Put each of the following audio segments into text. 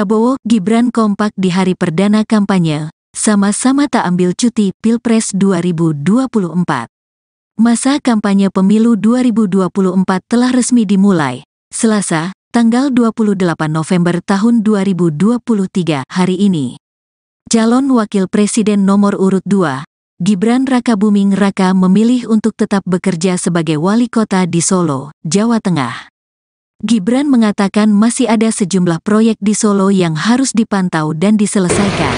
Prabowo Gibran kompak di hari perdana kampanye, sama-sama tak ambil cuti Pilpres 2024. Masa kampanye pemilu 2024 telah resmi dimulai. Selasa, tanggal 28 November tahun 2023 hari ini. Calon Wakil Presiden nomor urut 2, Gibran Raka Buming Raka memilih untuk tetap bekerja sebagai wali kota di Solo, Jawa Tengah. Gibran mengatakan masih ada sejumlah proyek di Solo yang harus dipantau dan diselesaikan.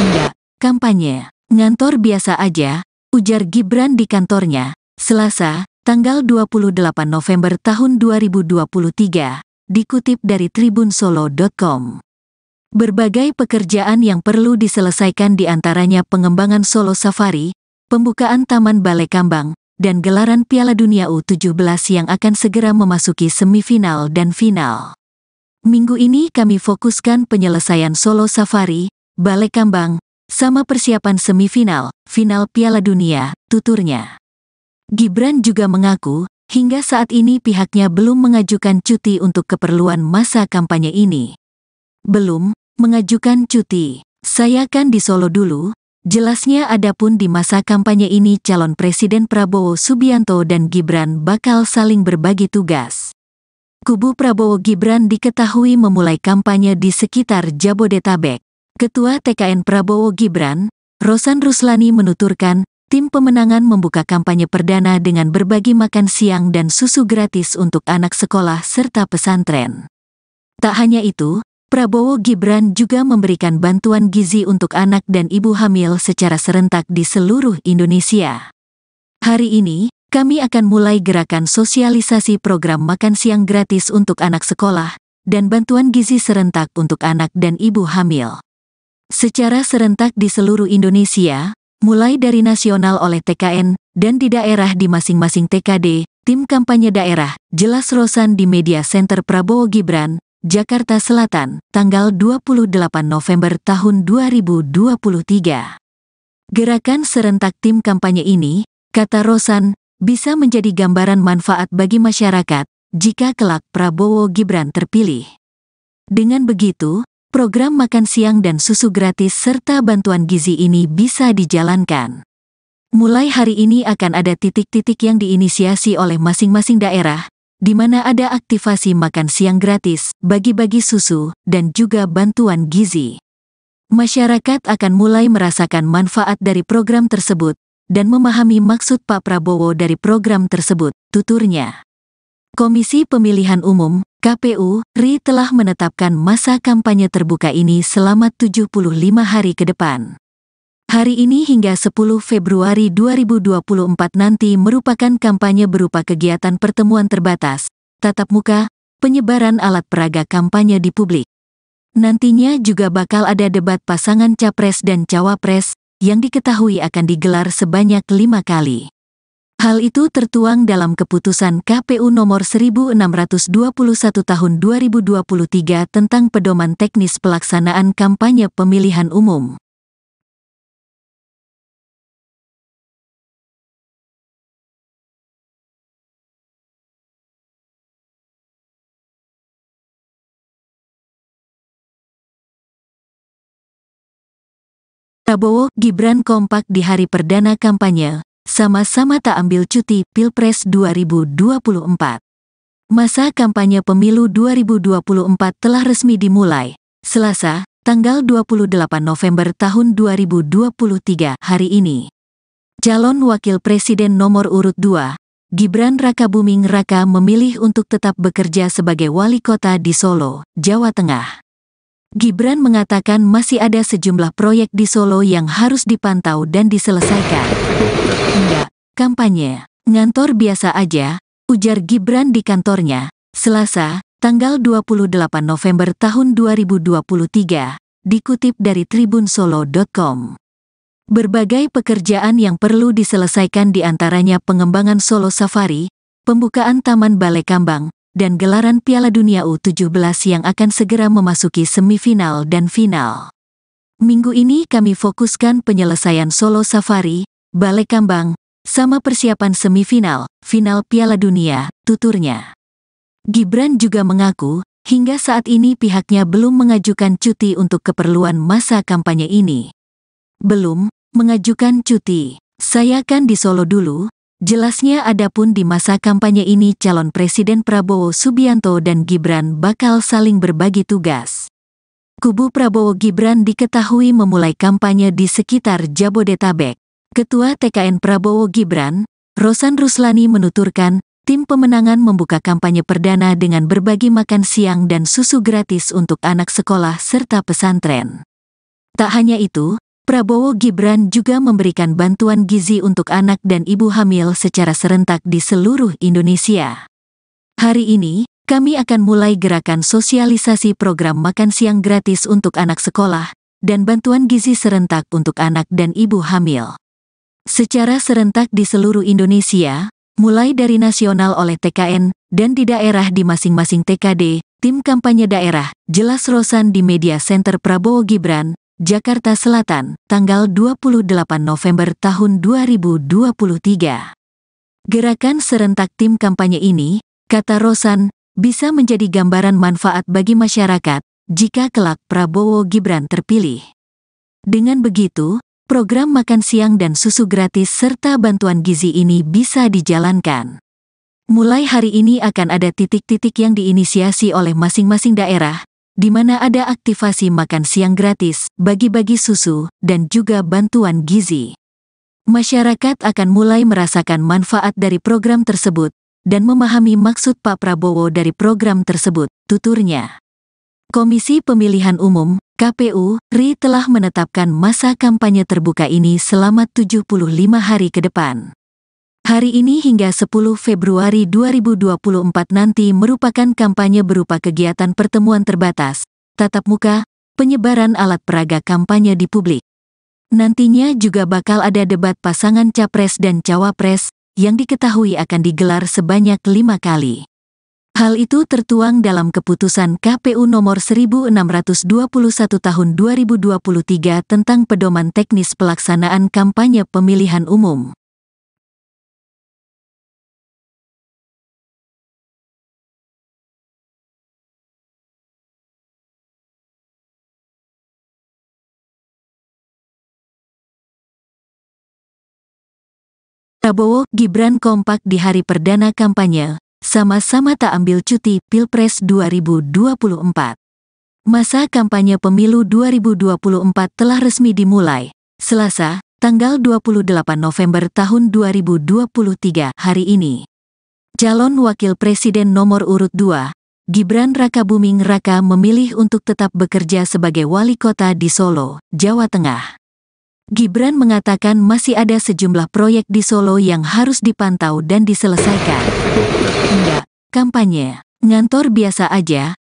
Enggak, kampanye. Ngantor biasa aja, ujar Gibran di kantornya, Selasa, tanggal 28 November tahun 2023, dikutip dari tribunsolo.com. Berbagai pekerjaan yang perlu diselesaikan diantaranya pengembangan Solo Safari, pembukaan Taman Balai Kambang, dan gelaran Piala Dunia U17 yang akan segera memasuki semifinal dan final. Minggu ini kami fokuskan penyelesaian solo safari, balai kambang, sama persiapan semifinal, final Piala Dunia, tuturnya. Gibran juga mengaku, hingga saat ini pihaknya belum mengajukan cuti untuk keperluan masa kampanye ini. Belum, mengajukan cuti. Saya akan di Solo dulu, Jelasnya adapun di masa kampanye ini calon Presiden Prabowo Subianto dan Gibran bakal saling berbagi tugas. Kubu Prabowo Gibran diketahui memulai kampanye di sekitar Jabodetabek. Ketua TKN Prabowo Gibran, Rosan Ruslani menuturkan, tim pemenangan membuka kampanye perdana dengan berbagi makan siang dan susu gratis untuk anak sekolah serta pesantren. Tak hanya itu, Prabowo Gibran juga memberikan bantuan gizi untuk anak dan ibu hamil secara serentak di seluruh Indonesia. Hari ini, kami akan mulai gerakan sosialisasi program makan siang gratis untuk anak sekolah dan bantuan gizi serentak untuk anak dan ibu hamil. Secara serentak di seluruh Indonesia, mulai dari nasional oleh TKN dan di daerah di masing-masing TKD, tim kampanye daerah, jelas Rosan di media center Prabowo Gibran, Jakarta Selatan, tanggal 28 November tahun 2023. Gerakan serentak tim kampanye ini, kata Rosan, bisa menjadi gambaran manfaat bagi masyarakat jika kelak Prabowo Gibran terpilih. Dengan begitu, program makan siang dan susu gratis serta bantuan gizi ini bisa dijalankan. Mulai hari ini akan ada titik-titik yang diinisiasi oleh masing-masing daerah di mana ada aktivasi makan siang gratis, bagi-bagi susu, dan juga bantuan gizi. Masyarakat akan mulai merasakan manfaat dari program tersebut dan memahami maksud Pak Prabowo dari program tersebut, tuturnya. Komisi Pemilihan Umum KPU RI telah menetapkan masa kampanye terbuka ini selama 75 hari ke depan. Hari ini hingga 10 Februari 2024 nanti merupakan kampanye berupa kegiatan pertemuan terbatas, tatap muka, penyebaran alat peraga kampanye di publik. Nantinya juga bakal ada debat pasangan capres dan cawapres yang diketahui akan digelar sebanyak lima kali. Hal itu tertuang dalam keputusan KPU nomor 1621 tahun 2023 tentang pedoman teknis pelaksanaan kampanye pemilihan umum. Tabowo, Gibran kompak di hari perdana kampanye, sama-sama tak ambil cuti Pilpres 2024. Masa kampanye pemilu 2024 telah resmi dimulai. Selasa, tanggal 28 November tahun 2023 hari ini. Calon Wakil Presiden nomor urut 2, Gibran Rakabuming Raka memilih untuk tetap bekerja sebagai wali kota di Solo, Jawa Tengah. Gibran mengatakan masih ada sejumlah proyek di Solo yang harus dipantau dan diselesaikan. Enggak, kampanye, ngantor biasa aja, ujar Gibran di kantornya, Selasa, tanggal 28 November tahun 2023, dikutip dari tribunsolo.com. Berbagai pekerjaan yang perlu diselesaikan diantaranya pengembangan Solo Safari, pembukaan Taman Balai Kambang, dan gelaran Piala Dunia U17 yang akan segera memasuki semifinal dan final. Minggu ini kami fokuskan penyelesaian solo safari, balai kambang, sama persiapan semifinal, final Piala Dunia, tuturnya. Gibran juga mengaku, hingga saat ini pihaknya belum mengajukan cuti untuk keperluan masa kampanye ini. Belum, mengajukan cuti. Saya kan di Solo dulu, Jelasnya adapun di masa kampanye ini calon Presiden Prabowo Subianto dan Gibran bakal saling berbagi tugas. Kubu Prabowo Gibran diketahui memulai kampanye di sekitar Jabodetabek. Ketua TKN Prabowo Gibran, Rosan Ruslani menuturkan, tim pemenangan membuka kampanye perdana dengan berbagi makan siang dan susu gratis untuk anak sekolah serta pesantren. Tak hanya itu, Prabowo Gibran juga memberikan bantuan gizi untuk anak dan ibu hamil secara serentak di seluruh Indonesia. Hari ini, kami akan mulai gerakan sosialisasi program makan siang gratis untuk anak sekolah dan bantuan gizi serentak untuk anak dan ibu hamil. Secara serentak di seluruh Indonesia, mulai dari nasional oleh TKN dan di daerah di masing-masing TKD, tim kampanye daerah, jelas Rosan di Media Center Prabowo Gibran, Jakarta Selatan, tanggal 28 November tahun 2023. Gerakan serentak tim kampanye ini, kata Rosan, bisa menjadi gambaran manfaat bagi masyarakat jika kelak Prabowo Gibran terpilih. Dengan begitu, program makan siang dan susu gratis serta bantuan gizi ini bisa dijalankan. Mulai hari ini akan ada titik-titik yang diinisiasi oleh masing-masing daerah di mana ada aktivasi makan siang gratis, bagi-bagi susu, dan juga bantuan gizi. Masyarakat akan mulai merasakan manfaat dari program tersebut dan memahami maksud Pak Prabowo dari program tersebut, tuturnya. Komisi Pemilihan Umum KPU RI telah menetapkan masa kampanye terbuka ini selama 75 hari ke depan. Hari ini hingga 10 Februari 2024 nanti merupakan kampanye berupa kegiatan pertemuan terbatas, tatap muka, penyebaran alat peraga kampanye di publik. Nantinya juga bakal ada debat pasangan capres dan cawapres yang diketahui akan digelar sebanyak lima kali. Hal itu tertuang dalam keputusan KPU nomor 1621 tahun 2023 tentang pedoman teknis pelaksanaan kampanye pemilihan umum. Prabowo Gibran kompak di hari perdana kampanye, sama-sama tak ambil cuti Pilpres 2024. Masa kampanye pemilu 2024 telah resmi dimulai. Selasa, tanggal 28 November tahun 2023 hari ini. Calon Wakil Presiden nomor urut 2, Gibran Raka Buming Raka memilih untuk tetap bekerja sebagai wali kota di Solo, Jawa Tengah. Gibran mengatakan masih ada sejumlah proyek di Solo yang harus dipantau dan diselesaikan. Enggak, kampanye. Ngantor biasa aja,